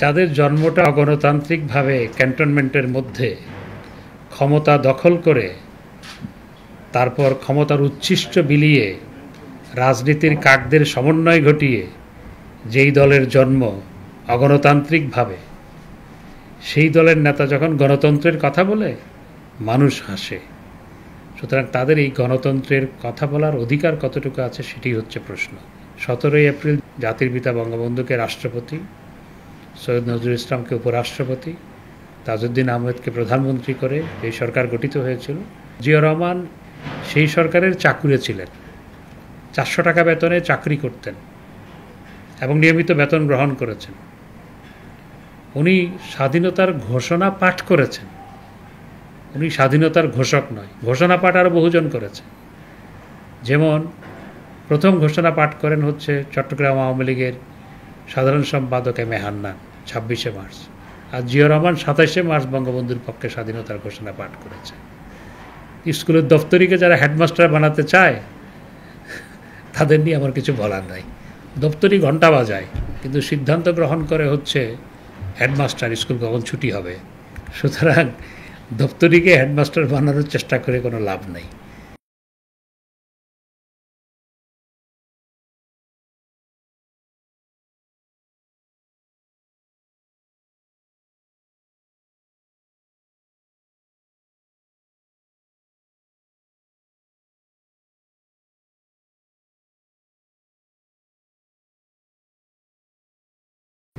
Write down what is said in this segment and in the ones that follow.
যাদের জন্মটা অগণতান্ত্রিকভাবে ক্যান্টনমেন্টের মধ্যে ক্ষমতা দখল করে তারপর ক্ষমতার উচ্ছিষ্ট বিলিয়ে রাজনীতির কাকদের সমন্বয় ঘটিয়ে যেই দলের জন্ম অগণতান্ত্রিকভাবে সেই দলের নেতা যখন গণতন্ত্রের কথা বলে মানুষ হাসে সুতরাং তাদের এই গণতন্ত্রের কথা বলার অধিকার কতটুকু আছে সেটি হচ্ছে প্রশ্ন সতেরোই এপ্রিল জাতির পিতা বঙ্গবন্ধুকে রাষ্ট্রপতি সৈয়দ নজরুল ইসলামকে উপরাষ্ট্রপতি তাজউদ্দিন আহমেদকে প্রধানমন্ত্রী করে এই সরকার গঠিত হয়েছিল জিয়া রহমান সেই সরকারের চাকুরে ছিলেন চারশো টাকা বেতনে চাকরি করতেন এবং নিয়মিত বেতন গ্রহণ করেছেন উনি স্বাধীনতার ঘোষণা পাঠ করেছেন উনি স্বাধীনতার ঘোষক নয় ঘোষণা পাঠ আরও বহুজন করেছেন যেমন প্রথম ঘোষণা পাঠ করেন হচ্ছে চট্টগ্রাম আওয়ামী লীগের সাধারণ সম্পাদক এম এ হান্নান ছাব্বিশে মার্চ আর জিয়া রহমান সাতাশে মার্চ বঙ্গবন্ধুর পক্ষে স্বাধীনতার ঘোষণা পাঠ করেছে স্কুলের দপ্তরিকে যারা হেডমাস্টার বানাতে চায় তাদের নিয়ে আমার কিছু বলার নাই দপ্তরি ঘন্টা বাজায় কিন্তু সিদ্ধান্ত গ্রহণ করে হচ্ছে হেডমাস্টার স্কুল কখন ছুটি হবে সুতরাং দপ্তরিকে হেডমাস্টার বানানোর চেষ্টা করে কোনো লাভ নেই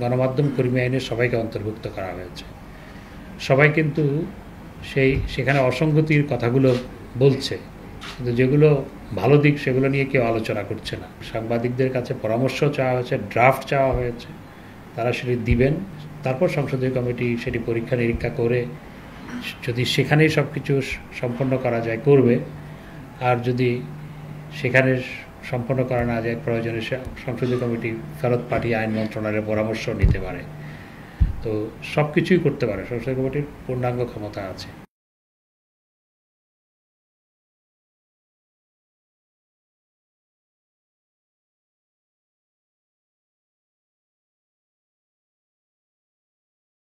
গণমাধ্যম কর্মী আইনে সবাইকে অন্তর্ভুক্ত করা হয়েছে সবাই কিন্তু সেই সেখানে অসঙ্গতির কথাগুলো বলছে কিন্তু যেগুলো ভালো দিক সেগুলো নিয়ে কেউ আলোচনা করছে না সাংবাদিকদের কাছে পরামর্শ চাওয়া হয়েছে ড্রাফট চাওয়া হয়েছে তারা সেটি দিবেন তারপর সংসদীয় কমিটি সেটি পরীক্ষা নিরীক্ষা করে যদি সেখানেই সব কিছু সম্পন্ন করা যায় করবে আর যদি সেখানে সম্পন্ন করা না যায় প্রয়োজনে সংসদীয় কমিটি ফেরত পাঠিয়ে আইন মন্ত্রণালয়ের পরামর্শ নিতে পারে তো সব কিছুই করতে পারে সংসদীয় কমিটির পূর্ণাঙ্গ ক্ষমতা আছে